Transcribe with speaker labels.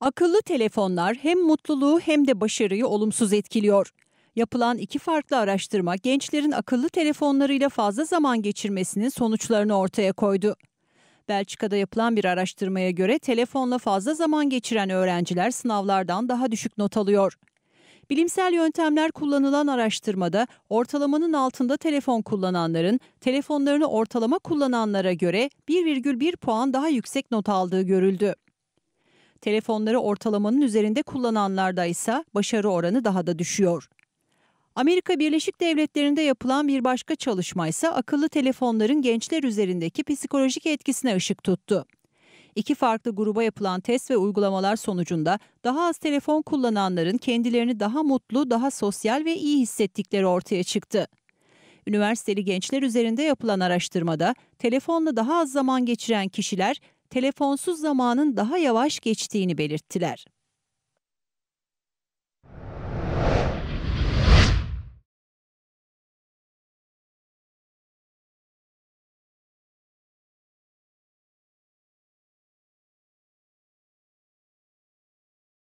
Speaker 1: Akıllı telefonlar hem mutluluğu hem de başarıyı olumsuz etkiliyor. Yapılan iki farklı araştırma gençlerin akıllı telefonlarıyla fazla zaman geçirmesinin sonuçlarını ortaya koydu. Belçika'da yapılan bir araştırmaya göre telefonla fazla zaman geçiren öğrenciler sınavlardan daha düşük not alıyor. Bilimsel yöntemler kullanılan araştırmada ortalamanın altında telefon kullananların telefonlarını ortalama kullananlara göre 1,1 puan daha yüksek not aldığı görüldü. Telefonları ortalamanın üzerinde kullananlarda ise başarı oranı daha da düşüyor. Amerika Birleşik Devletleri'nde yapılan bir başka çalışma ise akıllı telefonların gençler üzerindeki psikolojik etkisine ışık tuttu. İki farklı gruba yapılan test ve uygulamalar sonucunda daha az telefon kullananların kendilerini daha mutlu, daha sosyal ve iyi hissettikleri ortaya çıktı. Üniversiteli gençler üzerinde yapılan araştırmada telefonla daha az zaman geçiren kişiler telefonsuz zamanın daha yavaş geçtiğini belirttiler.